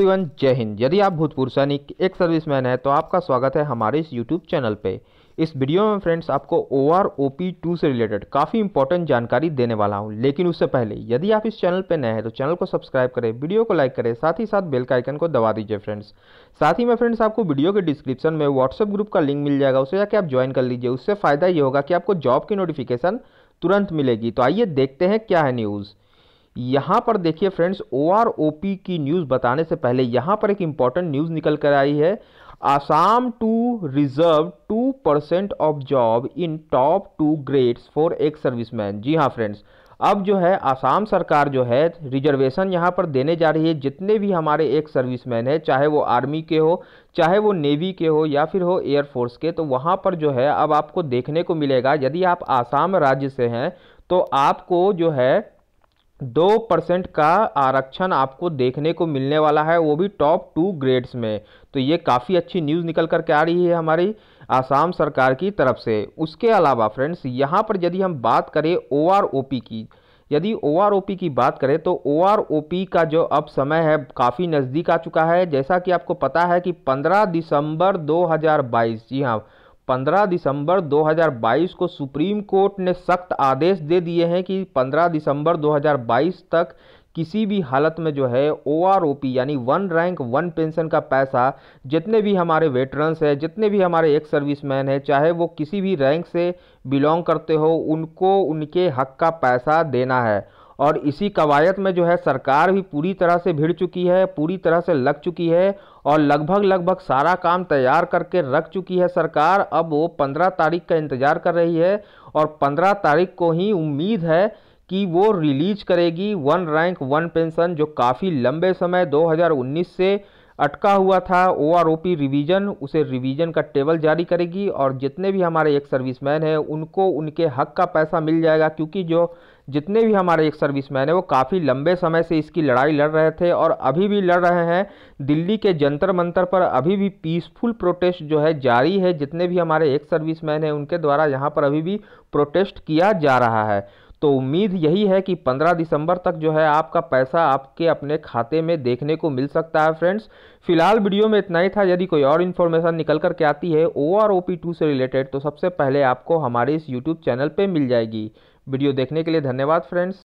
everyone जय हिंद यदि आप भूतपूर्व सैनिक एक सर्विसमैन है तो आपका स्वागत है हमारे इस यूट्यूब चैनल पे इस वीडियो में फ्रेंड्स आपको O R O P two से रिलेटेड काफ़ी इंपॉर्टेंट जानकारी देने वाला हूं लेकिन उससे पहले यदि आप इस चैनल पर नए हैं तो चैनल को सब्सक्राइब करें वीडियो को लाइक करें साथ ही साथ बेल का आइकन को दबा दीजिए फ्रेंड्स साथ ही में फ्रेंड्स आपको वीडियो के डिस्क्रिप्शन में व्हाट्सएप ग्रुप का लिंक मिल जाएगा उसे जाकर आप ज्वाइन कर लीजिए उससे फ़ायदा ये होगा कि आपको जॉब की नोटिफिकेशन तुरंत मिलेगी तो आइए देखते हैं क्या है न्यूज़ यहाँ पर देखिए फ्रेंड्स ओ की न्यूज़ बताने से पहले यहाँ पर एक इम्पॉर्टेंट न्यूज़ निकल कर आई है Assam to reserve two percent of job in top two grades for ex serviceman जी हाँ फ्रेंड्स अब जो है आसाम सरकार जो है रिजर्वेशन यहाँ पर देने जा रही है जितने भी हमारे एक सर्विसमैन है चाहे वो आर्मी के हो चाहे वो नेवी के हो या फिर हो एयरफोर्स के तो वहाँ पर जो है अब आपको देखने को मिलेगा यदि आप आसाम राज्य से हैं तो आपको जो है दो परसेंट का आरक्षण आपको देखने को मिलने वाला है वो भी टॉप टू ग्रेड्स में तो ये काफ़ी अच्छी न्यूज़ निकल कर के आ रही है हमारी आसाम सरकार की तरफ से उसके अलावा फ्रेंड्स यहाँ पर यदि हम बात करें ओ की यदि ओ की बात करें तो ओ का जो अब समय है काफ़ी नज़दीक आ चुका है जैसा कि आपको पता है कि पंद्रह दिसंबर बाईस जी हाँ 15 दिसंबर 2022 को सुप्रीम कोर्ट ने सख्त आदेश दे दिए हैं कि 15 दिसंबर 2022 तक किसी भी हालत में जो है ओ आर ओ पी यानी वन रैंक वन पेंशन का पैसा जितने भी हमारे वेटरन्स हैं जितने भी हमारे एक सर्विसमैन हैं चाहे वो किसी भी रैंक से बिलोंग करते हो उनको उनके हक का पैसा देना है और इसी कवायद में जो है सरकार भी पूरी तरह से भिड़ चुकी है पूरी तरह से लग चुकी है और लगभग लगभग सारा काम तैयार करके रख चुकी है सरकार अब वो पंद्रह तारीख का इंतज़ार कर रही है और पंद्रह तारीख को ही उम्मीद है कि वो रिलीज करेगी वन रैंक वन पेंशन जो काफ़ी लंबे समय 2019 से अटका हुआ था O R O P revision उसे रिवीजन का टेबल जारी करेगी और जितने भी हमारे एक सर्विसमैन हैं उनको उनके हक का पैसा मिल जाएगा क्योंकि जो जितने भी हमारे एक सर्विसमैन हैं वो काफ़ी लंबे समय से इसकी लड़ाई लड़ रहे थे और अभी भी लड़ रहे हैं दिल्ली के जंतर मंतर पर अभी भी पीसफुल प्रोटेस्ट जो है जारी है जितने भी हमारे एक मैन हैं उनके द्वारा यहाँ पर अभी भी प्रोटेस्ट किया जा रहा है तो उम्मीद यही है कि 15 दिसंबर तक जो है आपका पैसा आपके अपने खाते में देखने को मिल सकता है फ्रेंड्स फिलहाल वीडियो में इतना ही था यदि कोई और इन्फॉर्मेशन निकल कर के आती है O R O P two से रिलेटेड तो सबसे पहले आपको हमारे इस यूट्यूब चैनल पर मिल जाएगी वीडियो देखने के लिए धन्यवाद फ्रेंड्स